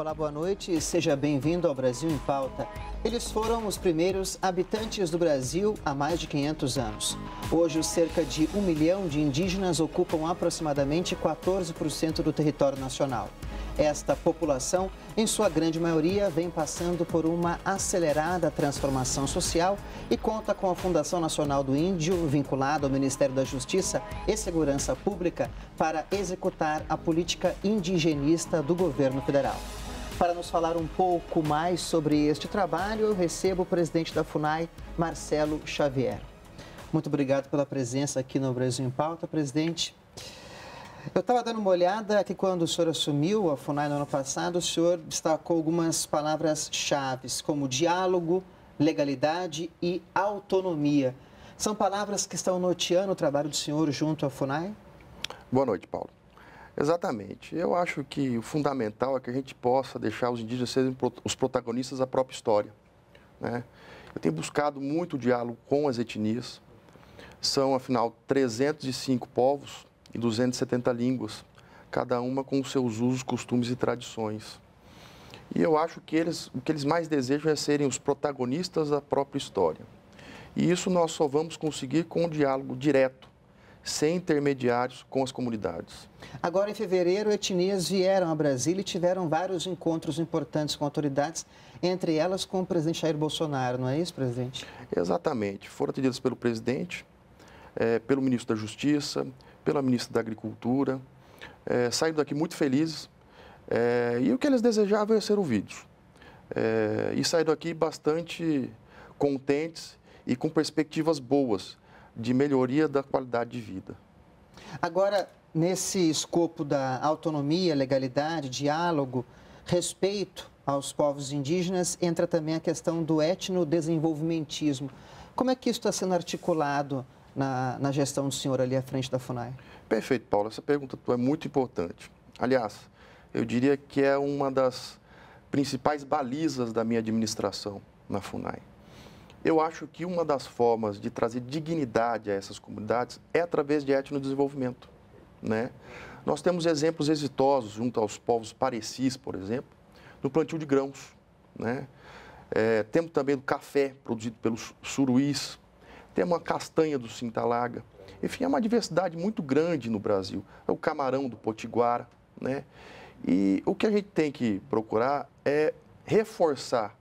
Olá, boa noite e seja bem-vindo ao Brasil em Pauta. Eles foram os primeiros habitantes do Brasil há mais de 500 anos. Hoje, cerca de um milhão de indígenas ocupam aproximadamente 14% do território nacional. Esta população, em sua grande maioria, vem passando por uma acelerada transformação social e conta com a Fundação Nacional do Índio, vinculada ao Ministério da Justiça e Segurança Pública, para executar a política indigenista do governo federal. Para nos falar um pouco mais sobre este trabalho, eu recebo o presidente da FUNAI, Marcelo Xavier. Muito obrigado pela presença aqui no Brasil em Pauta, presidente. Eu estava dando uma olhada que quando o senhor assumiu a FUNAI no ano passado, o senhor destacou algumas palavras-chave, como diálogo, legalidade e autonomia. São palavras que estão noteando o trabalho do senhor junto à FUNAI? Boa noite, Paulo. Exatamente. Eu acho que o fundamental é que a gente possa deixar os indígenas serem os protagonistas da própria história. Né? Eu tenho buscado muito diálogo com as etnias. São, afinal, 305 povos e 270 línguas, cada uma com seus usos, costumes e tradições. E eu acho que eles, o que eles mais desejam é serem os protagonistas da própria história. E isso nós só vamos conseguir com o diálogo direto sem intermediários com as comunidades. Agora, em fevereiro, etnias vieram a Brasília e tiveram vários encontros importantes com autoridades, entre elas com o presidente Jair Bolsonaro, não é isso, presidente? Exatamente. Foram atendidas pelo presidente, é, pelo ministro da Justiça, pela ministra da Agricultura. É, saíram daqui muito felizes é, e o que eles desejavam é ser ouvidos. É, e saíram daqui bastante contentes e com perspectivas boas de melhoria da qualidade de vida. Agora, nesse escopo da autonomia, legalidade, diálogo, respeito aos povos indígenas, entra também a questão do etnodesenvolvimentismo. Como é que isso está sendo articulado na, na gestão do senhor ali à frente da FUNAI? Perfeito, Paulo. Essa pergunta é muito importante. Aliás, eu diria que é uma das principais balizas da minha administração na FUNAI. Eu acho que uma das formas de trazer dignidade a essas comunidades é através de etnodesenvolvimento. Né? Nós temos exemplos exitosos junto aos povos parecis, por exemplo, no plantio de grãos. Né? É, temos também o café produzido pelos suruís, temos a castanha do Sintalaga. Enfim, é uma diversidade muito grande no Brasil. É o camarão do Potiguara. Né? E o que a gente tem que procurar é reforçar,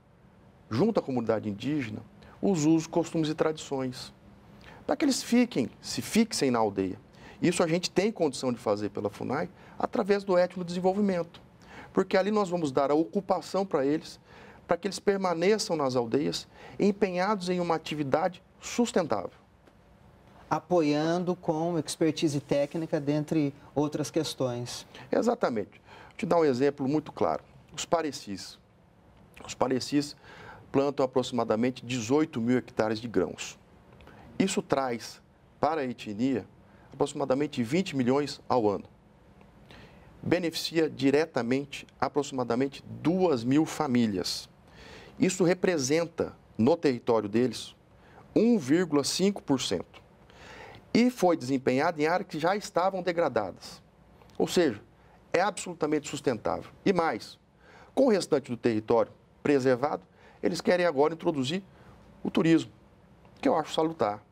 junto à comunidade indígena, os usos, costumes e tradições, para que eles fiquem, se fixem na aldeia. Isso a gente tem condição de fazer pela FUNAI através do étnico desenvolvimento, porque ali nós vamos dar a ocupação para eles, para que eles permaneçam nas aldeias empenhados em uma atividade sustentável. Apoiando com expertise técnica, dentre outras questões. Exatamente. Vou te dar um exemplo muito claro. Os parecis. Os parecis plantam aproximadamente 18 mil hectares de grãos. Isso traz para a etnia aproximadamente 20 milhões ao ano. Beneficia diretamente aproximadamente 2 mil famílias. Isso representa, no território deles, 1,5%. E foi desempenhado em áreas que já estavam degradadas. Ou seja, é absolutamente sustentável. E mais, com o restante do território preservado, eles querem agora introduzir o turismo, que eu acho salutar.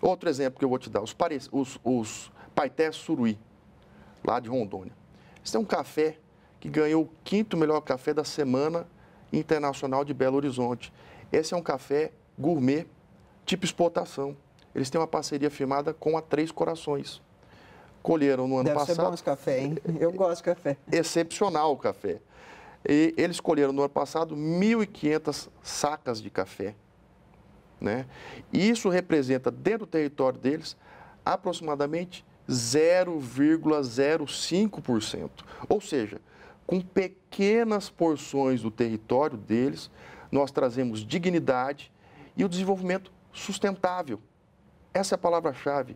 Outro exemplo que eu vou te dar, os, pare... os, os Suruí, lá de Rondônia. Esse é um café que ganhou o quinto melhor café da Semana Internacional de Belo Horizonte. Esse é um café gourmet, tipo exportação. Eles têm uma parceria firmada com a Três Corações. Colheram no ano Deve passado. ser bom esse café, hein? Eu gosto de café. Excepcional o café. E eles colheram no ano passado 1.500 sacas de café. Né? Isso representa, dentro do território deles, aproximadamente 0,05%. Ou seja, com pequenas porções do território deles, nós trazemos dignidade e o desenvolvimento sustentável. Essa é a palavra-chave.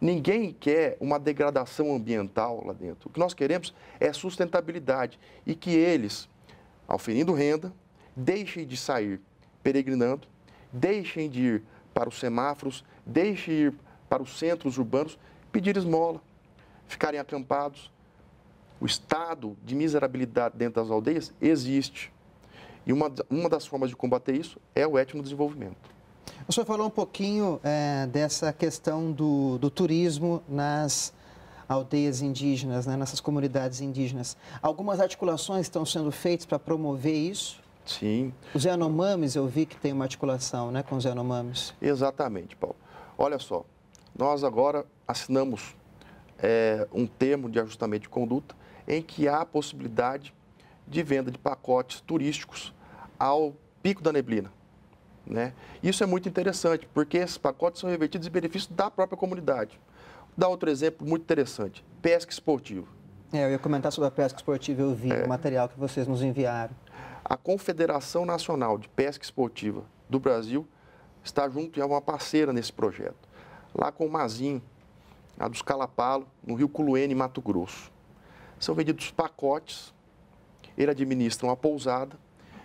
Ninguém quer uma degradação ambiental lá dentro. O que nós queremos é sustentabilidade e que eles, oferindo renda, deixem de sair peregrinando, deixem de ir para os semáforos, deixem de ir para os centros urbanos pedir esmola, ficarem acampados. O estado de miserabilidade dentro das aldeias existe. E uma, uma das formas de combater isso é o etnodesenvolvimento. O senhor falou um pouquinho é, dessa questão do, do turismo nas aldeias indígenas, né, nessas comunidades indígenas. Algumas articulações estão sendo feitas para promover isso? Sim. Os Yanomamis, eu vi que tem uma articulação né, com os Yanomamis. Exatamente, Paulo. Olha só, nós agora assinamos é, um termo de ajustamento de conduta em que há a possibilidade de venda de pacotes turísticos ao pico da neblina. Né? Isso é muito interessante, porque esses pacotes são revertidos em benefício da própria comunidade. Vou dar outro exemplo muito interessante: pesca esportiva. É, eu ia comentar sobre a pesca esportiva, eu vi é. o material que vocês nos enviaram. A Confederação Nacional de Pesca Esportiva do Brasil está junto e é uma parceira nesse projeto. Lá com o Mazim, a dos Calapalo, no Rio Culuene, Mato Grosso. São vendidos pacotes, ele administra uma pousada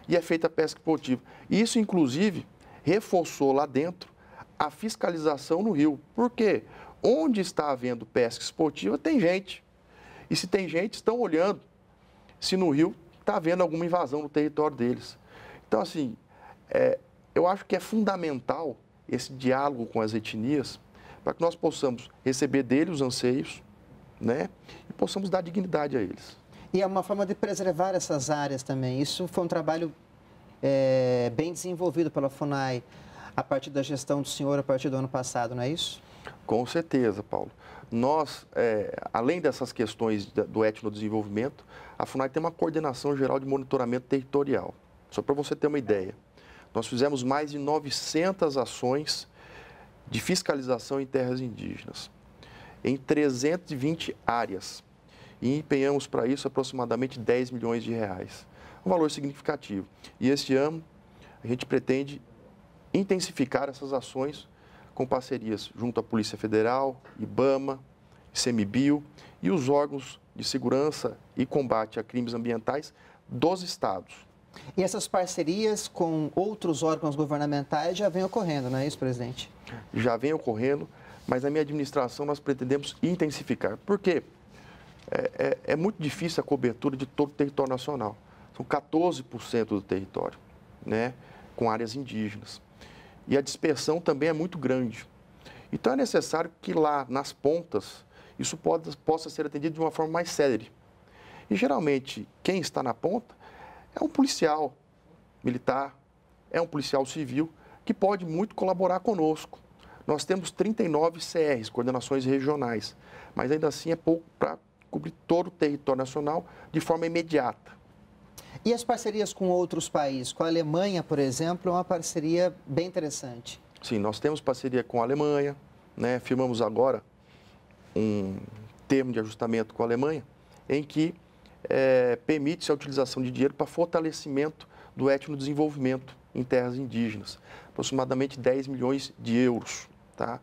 e é feita a pesca esportiva. Isso, inclusive, reforçou lá dentro a fiscalização no rio. Por quê? Onde está havendo pesca esportiva, tem gente. E se tem gente, estão olhando se no rio está havendo alguma invasão no território deles. Então, assim, é, eu acho que é fundamental esse diálogo com as etnias para que nós possamos receber deles os anseios né, e possamos dar dignidade a eles. E é uma forma de preservar essas áreas também. Isso foi um trabalho é, bem desenvolvido pela FUNAI a partir da gestão do senhor, a partir do ano passado, não é isso? Com certeza, Paulo. Nós, é, além dessas questões do etnodesenvolvimento, a FUNAI tem uma coordenação geral de monitoramento territorial. Só para você ter uma ideia, nós fizemos mais de 900 ações de fiscalização em terras indígenas, em 320 áreas, e empenhamos para isso aproximadamente 10 milhões de reais um valor significativo. E este ano a gente pretende intensificar essas ações com parcerias junto à Polícia Federal, IBAMA, ICMBio e os órgãos de segurança e combate a crimes ambientais dos estados. E essas parcerias com outros órgãos governamentais já vêm ocorrendo, não é isso, presidente? Já vem ocorrendo, mas na minha administração nós pretendemos intensificar. Por quê? É, é, é muito difícil a cobertura de todo o território nacional. São 14% do território, né? com áreas indígenas. E a dispersão também é muito grande. Então é necessário que lá nas pontas isso pode, possa ser atendido de uma forma mais séria. E geralmente quem está na ponta é um policial militar, é um policial civil que pode muito colaborar conosco. Nós temos 39 CRs, coordenações regionais, mas ainda assim é pouco para cobrir todo o território nacional de forma imediata. E as parcerias com outros países? Com a Alemanha, por exemplo, é uma parceria bem interessante. Sim, nós temos parceria com a Alemanha, né? firmamos agora um termo de ajustamento com a Alemanha, em que é, permite-se a utilização de dinheiro para fortalecimento do etnodesenvolvimento em terras indígenas, aproximadamente 10 milhões de euros. Tá?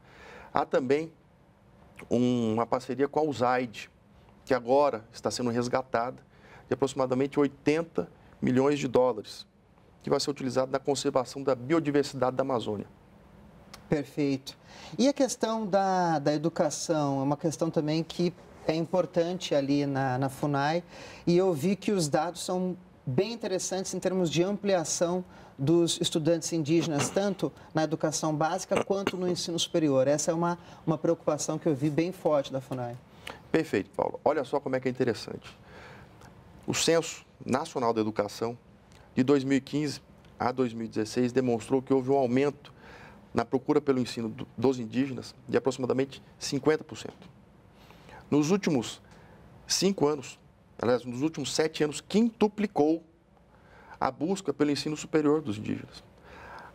Há também um, uma parceria com a USAID, que agora está sendo resgatada de aproximadamente 80 milhões de dólares, que vai ser utilizado na conservação da biodiversidade da Amazônia. Perfeito. E a questão da, da educação é uma questão também que é importante ali na, na FUNAI e eu vi que os dados são bem interessantes em termos de ampliação dos estudantes indígenas, tanto na educação básica quanto no ensino superior. Essa é uma, uma preocupação que eu vi bem forte da FUNAI. Perfeito, Paulo. Olha só como é que é interessante. O Censo Nacional da Educação, de 2015 a 2016, demonstrou que houve um aumento na procura pelo ensino dos indígenas de aproximadamente 50%. Nos últimos cinco anos, aliás, nos últimos sete anos, quintuplicou a busca pelo ensino superior dos indígenas.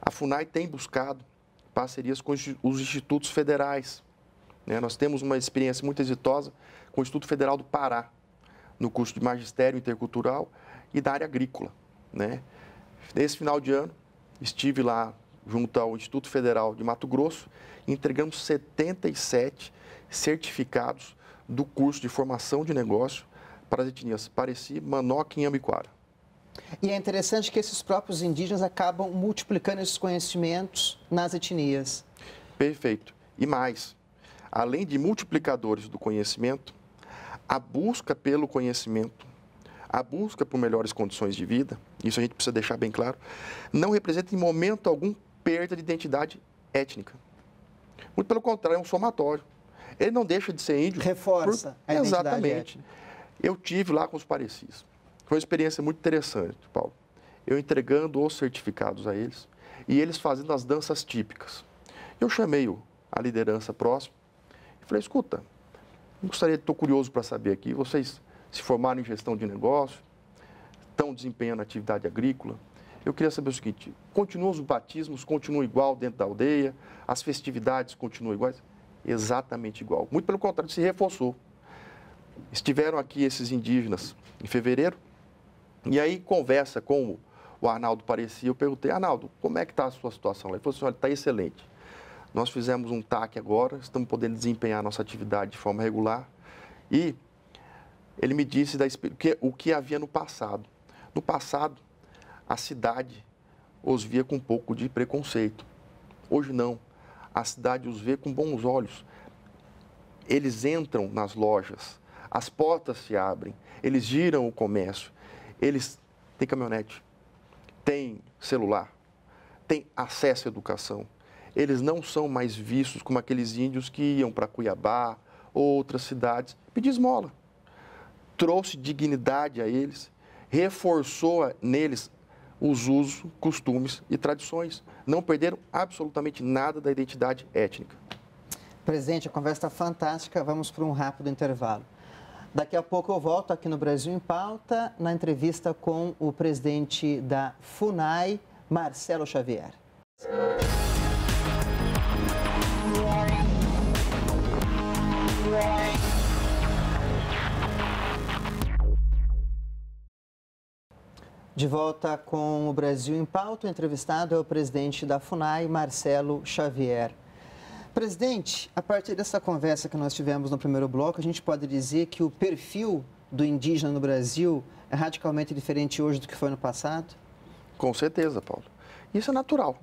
A FUNAI tem buscado parcerias com os institutos federais. Né? Nós temos uma experiência muito exitosa com o Instituto Federal do Pará, no curso de magistério intercultural e da área agrícola. Né? Nesse final de ano, estive lá junto ao Instituto Federal de Mato Grosso, entregamos 77 certificados do curso de formação de negócio para as etnias Pareci, Manoque e Ambiquara. E é interessante que esses próprios indígenas acabam multiplicando esses conhecimentos nas etnias. Perfeito. E mais, além de multiplicadores do conhecimento, a busca pelo conhecimento, a busca por melhores condições de vida, isso a gente precisa deixar bem claro, não representa em momento algum perda de identidade étnica. Muito pelo contrário, é um somatório. Ele não deixa de ser índio. Reforça. Por... Exatamente. Étnica. Eu tive lá com os parecis. Foi uma experiência muito interessante, Paulo. Eu entregando os certificados a eles e eles fazendo as danças típicas. Eu chamei a liderança próxima e falei: escuta, gostaria, estou curioso para saber aqui, vocês se formaram em gestão de negócio, estão desempenhando atividade agrícola. Eu queria saber o seguinte, continuam os batismos, continuam igual dentro da aldeia, as festividades continuam iguais? Exatamente igual. Muito pelo contrário, se reforçou. Estiveram aqui esses indígenas em fevereiro, e aí conversa com o Arnaldo Parecia, eu perguntei, Arnaldo, como é que está a sua situação Ele falou assim, olha, está excelente. Nós fizemos um TAC agora, estamos podendo desempenhar nossa atividade de forma regular. E ele me disse da, que, o que havia no passado. No passado, a cidade os via com um pouco de preconceito. Hoje não. A cidade os vê com bons olhos. Eles entram nas lojas, as portas se abrem, eles giram o comércio, eles têm caminhonete, têm celular, têm acesso à educação, eles não são mais vistos como aqueles índios que iam para Cuiabá ou outras cidades pedir esmola. Trouxe dignidade a eles, reforçou neles os usos, costumes e tradições. Não perderam absolutamente nada da identidade étnica. Presidente, a conversa está fantástica. Vamos para um rápido intervalo. Daqui a pouco eu volto aqui no Brasil em Pauta na entrevista com o presidente da FUNAI, Marcelo Xavier. De volta com o Brasil em pauta, o entrevistado é o presidente da FUNAI, Marcelo Xavier. Presidente, a partir dessa conversa que nós tivemos no primeiro bloco, a gente pode dizer que o perfil do indígena no Brasil é radicalmente diferente hoje do que foi no passado? Com certeza, Paulo. Isso é natural,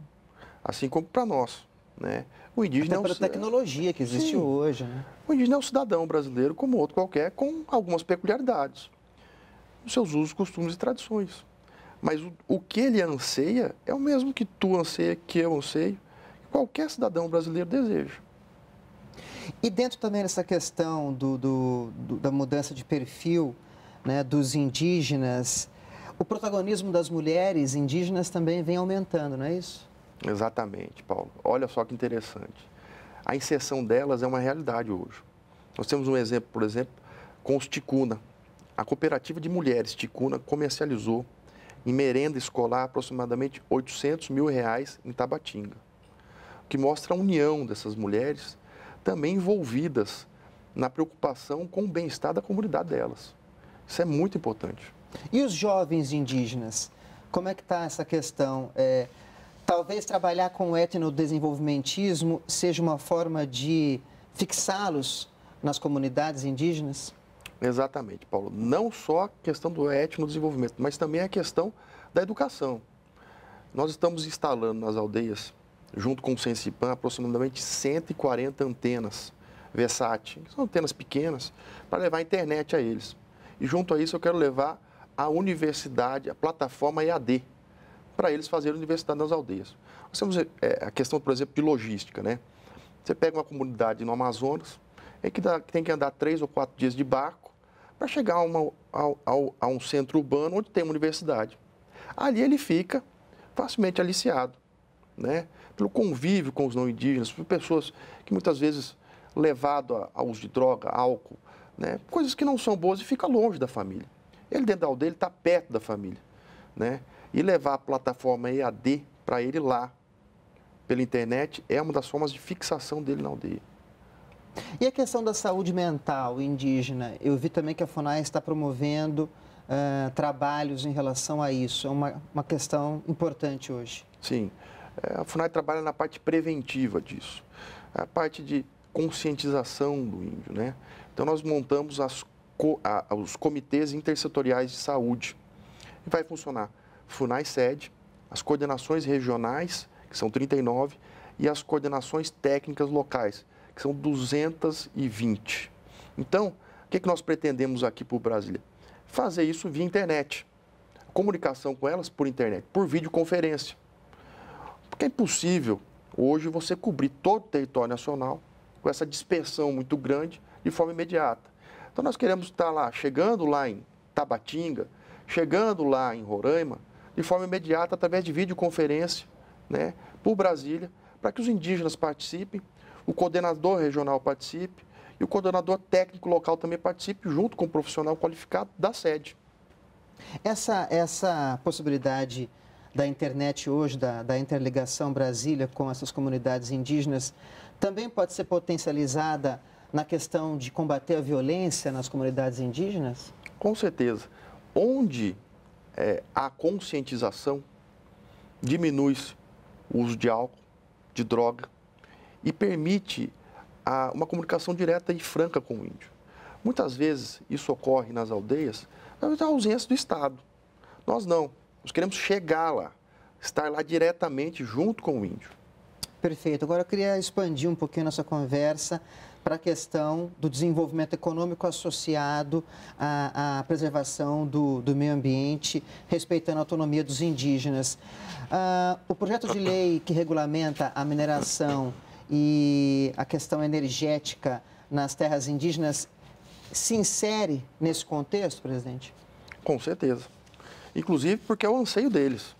assim como para nós. Né? O indígena Até é um... tecnologia que existe Sim. hoje. Né? O indígena é um cidadão brasileiro como outro qualquer, com algumas peculiaridades, os seus usos, costumes e tradições. Mas o, o que ele anseia é o mesmo que tu anseia, que eu anseio, que qualquer cidadão brasileiro deseja. E dentro também dessa questão do, do, do, da mudança de perfil né, dos indígenas, o protagonismo das mulheres indígenas também vem aumentando, não é isso? Exatamente, Paulo. Olha só que interessante. A inserção delas é uma realidade hoje. Nós temos um exemplo, por exemplo, com os Ticuna. A cooperativa de mulheres Ticuna comercializou em merenda escolar aproximadamente 800 mil reais em Tabatinga, o que mostra a união dessas mulheres também envolvidas na preocupação com o bem-estar da comunidade delas. Isso é muito importante. E os jovens indígenas? Como é que está essa questão? É, Talvez trabalhar com o etnodesenvolvimentismo seja uma forma de fixá-los nas comunidades indígenas? Exatamente, Paulo. Não só a questão do etnodesenvolvimento, mas também a questão da educação. Nós estamos instalando nas aldeias, junto com o Sensipan, aproximadamente 140 antenas Versat, que são antenas pequenas, para levar a internet a eles. E junto a isso eu quero levar a universidade, a plataforma EAD, para eles fazerem universidade nas aldeias. Nós temos é, a questão, por exemplo, de logística, né? Você pega uma comunidade no Amazonas, é que, dá, que tem que andar três ou quatro dias de barco para chegar a, uma, a, a, um centro urbano onde tem uma universidade. Ali ele fica facilmente aliciado, né? Pelo convívio com os não indígenas, por pessoas que muitas vezes levado a, a uso de droga, álcool, né? Coisas que não são boas e fica longe da família. Ele dentro da aldeia, ele está perto da família, né? E levar a plataforma EAD para ele lá, pela internet, é uma das formas de fixação dele na aldeia. E a questão da saúde mental indígena? Eu vi também que a FUNAI está promovendo uh, trabalhos em relação a isso. É uma, uma questão importante hoje. Sim. É, a FUNAI trabalha na parte preventiva disso, a parte de conscientização do índio. Né? Então, nós montamos as, a, os comitês intersetoriais de saúde. E vai funcionar FUNAI sede, as coordenações regionais, que são 39, e as coordenações técnicas locais, que são 220. Então, o que, é que nós pretendemos aqui para o Brasília? Fazer isso via internet. Comunicação com elas por internet, por videoconferência. Porque é impossível hoje você cobrir todo o território nacional com essa dispersão muito grande de forma imediata. Então nós queremos estar lá, chegando lá em Tabatinga, chegando lá em Roraima, de forma imediata, através de videoconferência, né, por Brasília, para que os indígenas participem, o coordenador regional participe e o coordenador técnico local também participe, junto com o profissional qualificado da sede. Essa, essa possibilidade da internet hoje, da, da interligação Brasília com essas comunidades indígenas, também pode ser potencializada na questão de combater a violência nas comunidades indígenas? Com certeza. Onde é, a conscientização, diminui-se o uso de álcool, de droga e permite a, uma comunicação direta e franca com o índio. Muitas vezes isso ocorre nas aldeias a ausência do Estado. Nós não. Nós queremos chegar lá, estar lá diretamente junto com o índio. Perfeito. Agora eu queria expandir um pouquinho nossa conversa para a questão do desenvolvimento econômico associado à, à preservação do, do, meio ambiente, respeitando a autonomia dos indígenas. Ah, o projeto de lei que regulamenta a mineração e a questão energética nas terras indígenas se insere nesse contexto, presidente? Com certeza. Inclusive porque é o anseio deles.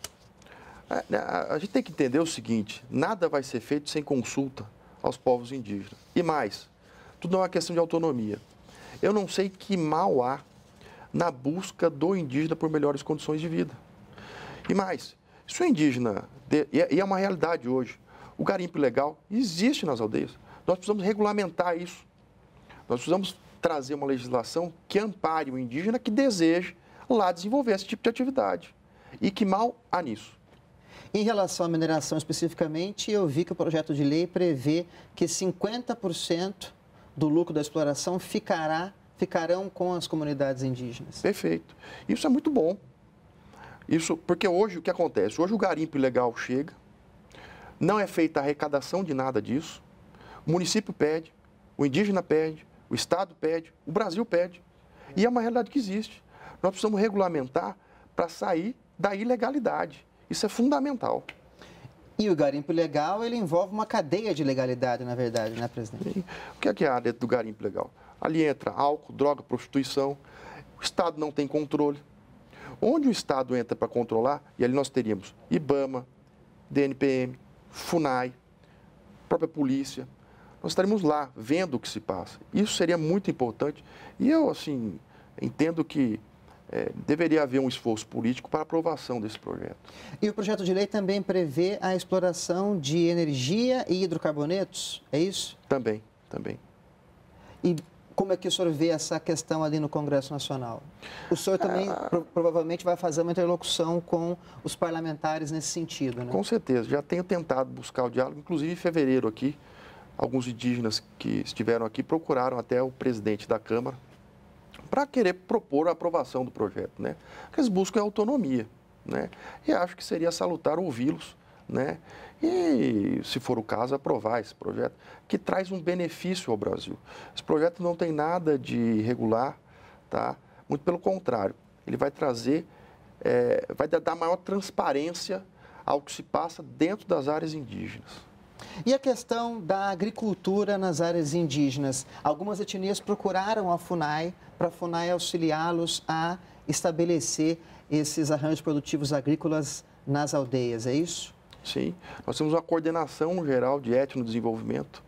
A, né, gente tem que entender o seguinte: nada vai ser feito sem consulta aos povos indígenas. E mais, tudo é uma questão de autonomia. Eu não sei que mal há na busca do indígena por melhores condições de vida. E mais, se o indígena, é, e é uma realidade hoje, o garimpo legal existe nas aldeias. Nós precisamos regulamentar isso. Nós precisamos trazer uma legislação que ampare o indígena que deseja lá desenvolver esse tipo de atividade. E que mal há nisso. Em relação à mineração especificamente, eu vi que o projeto de lei prevê que 50% do lucro da exploração ficará, ficarão com as comunidades indígenas. Perfeito. Isso é muito bom. Isso, porque hoje o que acontece? Hoje o garimpo ilegal chega, não é feita arrecadação de nada disso. O município pede, o indígena pede, o Estado pede, o Brasil pede. E é uma realidade que existe. Nós precisamos regulamentar para sair da ilegalidade. Isso é fundamental. E o garimpo legal, ele envolve uma cadeia de legalidade, na verdade, né, presidente? O que é que há dentro do garimpo legal? Ali entra álcool, droga, prostituição. O Estado não tem controle. Onde o Estado entra para controlar, e ali nós teríamos IBAMA, DNPM, FUNAI, própria polícia. Nós estaremos lá vendo o que se passa. Isso seria muito importante. E eu, assim, entendo que é, deveria haver um esforço político para aprovação desse projeto. E o projeto de lei também prevê a exploração de energia e hidrocarbonetos, é isso? Também, também. E como é que o senhor vê essa questão ali no Congresso Nacional? O senhor também ah. pro, provavelmente vai fazer uma interlocução com os parlamentares nesse sentido, né? Com certeza, já tenho tentado buscar o diálogo, inclusive em fevereiro aqui, alguns indígenas que estiveram aqui procuraram até o presidente da Câmara, para querer propor a aprovação do projeto, né? O que eles buscam é autonomia, né? E acho que seria salutar ouvi-los, né? E, se for o caso, aprovar esse projeto, que traz um benefício ao Brasil. Esse projeto não tem nada de irregular, tá? Muito pelo contrário, ele vai trazer, é, vai dar maior transparência ao que se passa dentro das áreas indígenas. E a questão da agricultura nas áreas indígenas. Algumas etnias procuraram a FUNAI para a FUNAI auxiliá-los a estabelecer esses arranjos produtivos agrícolas nas aldeias, é isso? Sim. Nós temos uma coordenação geral de etno-desenvolvimento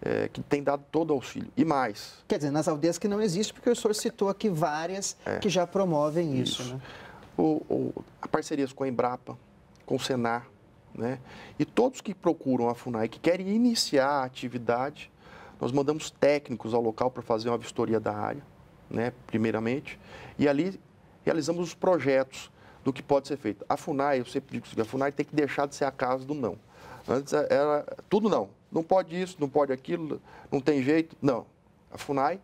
é, que tem dado todo o auxílio. E mais. Quer dizer, nas aldeias que não existem, porque o senhor citou aqui várias é, que já promovem isso. isso. Né? O, o, parcerias com a Embrapa, com o Senar, né? E todos que procuram a FUNAI, que querem iniciar a atividade, nós mandamos técnicos ao local para fazer uma vistoria da área, né? primeiramente, e ali realizamos os projetos do que pode ser feito. A FUNAI, eu sempre digo que a FUNAI tem que deixar de ser a casa do não. Antes era tudo não. Não pode isso, não pode aquilo, não tem jeito. Não. A FUNAI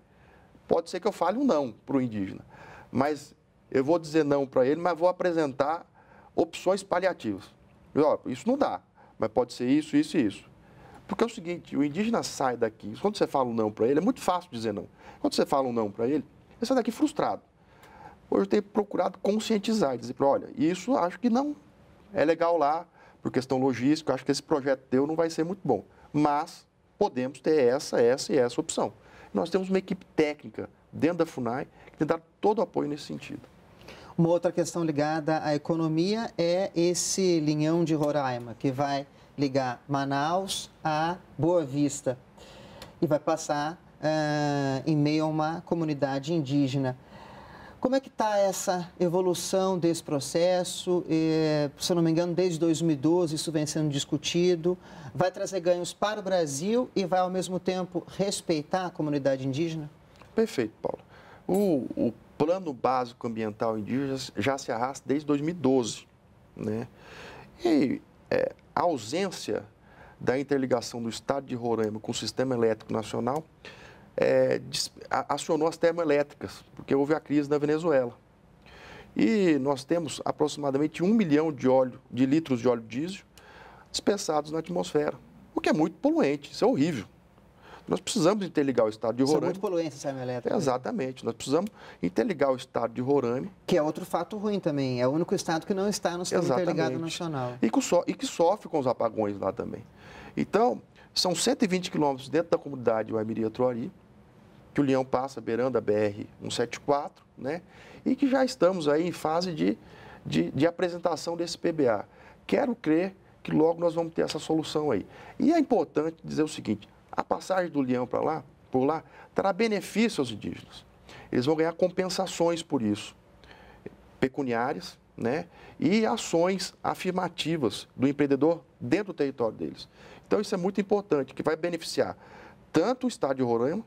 pode ser que eu fale um não para o indígena. Mas eu vou dizer não para ele, mas vou apresentar opções paliativas. Ó, isso não dá, mas pode ser isso, isso e isso. Porque é o seguinte, o indígena sai daqui, quando você fala um não para ele, é muito fácil dizer não. Quando você fala um não para ele, ele sai daqui frustrado. Hoje eu tenho procurado conscientizar, dizer para olha, isso acho que não é legal lá, por questão logística, acho que esse projeto teu não vai ser muito bom. Mas podemos ter essa, essa e essa opção. Nós temos uma equipe técnica dentro da FUNAI que tem dado todo o apoio nesse sentido. Uma outra questão ligada à economia é esse linhão de Roraima, que vai ligar Manaus a Boa Vista e vai passar uh, em meio a uma comunidade indígena. Como é que está essa evolução desse processo? Eh, se eu não me engano, desde 2012 isso vem sendo discutido. Vai trazer ganhos para o Brasil e vai, ao mesmo tempo, respeitar a comunidade indígena? Perfeito, Paulo. O, o plano básico ambiental indígena já se arrasta desde 2012. Né? E é, a ausência da interligação do Estado de Roraima com o Sistema Elétrico Nacional é, acionou as termoelétricas, porque houve a crise na Venezuela. E nós temos aproximadamente um milhão de, óleo, de litros de óleo diesel dispensados na atmosfera, o que é muito poluente, isso é horrível. Nós precisamos interligar o estado de Roraima. Isso é muito poluência, essa elétrica. Exatamente. Nós precisamos interligar o estado de Roraima. Que é outro fato ruim também. É o único estado que não está no sistema interligado nacional. E que, so, e que sofre com os apagões lá também. Então, são 120 quilômetros dentro da comunidade Waimiria Troari, que o Leão passa beirando a BR-174, né? E que já estamos aí em fase de, de, de apresentação desse PBA. Quero crer que logo nós vamos ter essa solução aí. E é importante dizer o seguinte: a passagem do leão para lá, por lá, terá benefício aos indígenas. Eles vão ganhar compensações por isso, pecuniárias, né? E ações afirmativas do empreendedor dentro do território deles. Então isso é muito importante, que vai beneficiar tanto o estado de Roraima,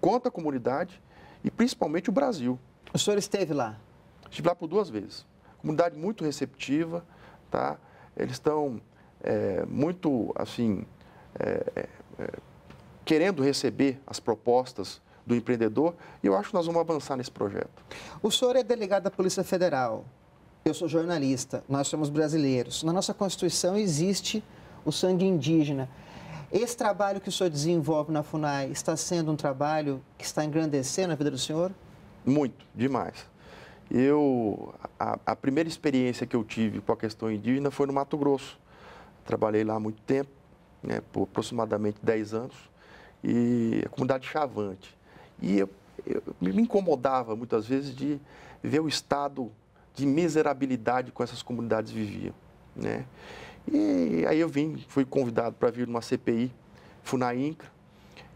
quanto a comunidade e principalmente o Brasil. O senhor esteve lá? Estive lá por duas vezes. Comunidade muito receptiva, tá? Eles estão é, muito, assim, é, é, querendo receber as propostas do empreendedor e eu acho que nós vamos avançar nesse projeto. O senhor é delegado da Polícia Federal, eu sou jornalista, nós somos brasileiros. Na nossa Constituição existe o sangue indígena. Esse trabalho que o senhor desenvolve na FUNAI está sendo um trabalho que está engrandecendo a vida do senhor? Muito, demais. Eu, a, a primeira experiência que eu tive com a questão indígena foi no Mato Grosso. Trabalhei lá há muito tempo, né, por aproximadamente 10 anos e a comunidade Chavante. E eu, eu, me incomodava muitas vezes de ver o estado de miserabilidade que essas comunidades viviam, né? E aí eu vim, fui convidado para vir numa CPI, Funainca,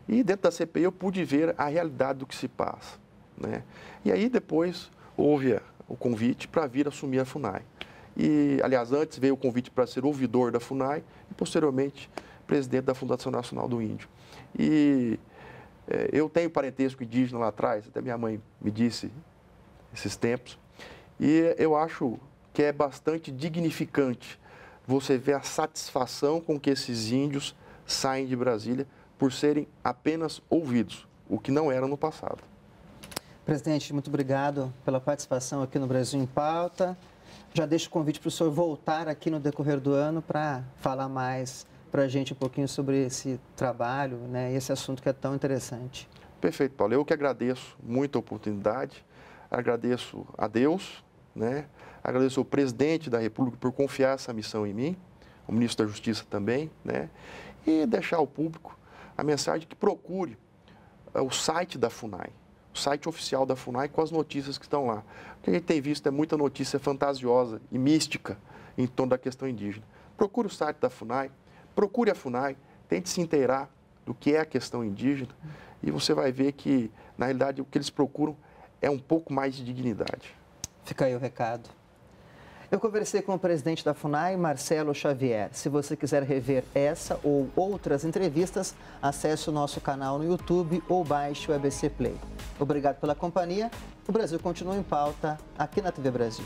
e dentro da CPI eu pude ver a realidade do que se passa, né? E aí depois houve o convite para vir assumir a Funai. E, aliás, antes veio o convite para ser ouvidor da FUNAI e, posteriormente, presidente da Fundação Nacional do Índio. E é, eu tenho parentesco indígena lá atrás, até minha mãe me disse esses tempos. E eu acho que é bastante dignificante você ver a satisfação com que esses índios saem de Brasília por serem apenas ouvidos, o que não era no passado. Presidente, muito obrigado pela participação aqui no Brasil em Pauta. Já deixo o convite para o senhor voltar aqui no decorrer do ano para falar mais para a gente um pouquinho sobre esse trabalho, né, esse assunto que é tão interessante. Perfeito, Paulo. Eu que agradeço muito a oportunidade, agradeço a Deus, né, agradeço ao presidente da República por confiar essa missão em mim, o ministro da Justiça também, né, e deixar ao público a mensagem que procure eh, o site da FUNAI, o site oficial da FUNAI com as notícias que estão lá. O que a gente tem visto é muita notícia fantasiosa e mística em torno da questão indígena. Procure o site da FUNAI, procure a FUNAI, tente se inteirar do que é a questão indígena e você vai ver que, na realidade, o que eles procuram é um pouco mais de dignidade. Fica aí o recado. Eu conversei com o presidente da FUNAI, Marcelo Xavier. Se você quiser rever essa ou outras entrevistas, acesse o nosso canal no YouTube ou baixe o ABC Play. Obrigado pela companhia. O Brasil continua em pauta aqui na TV Brasil.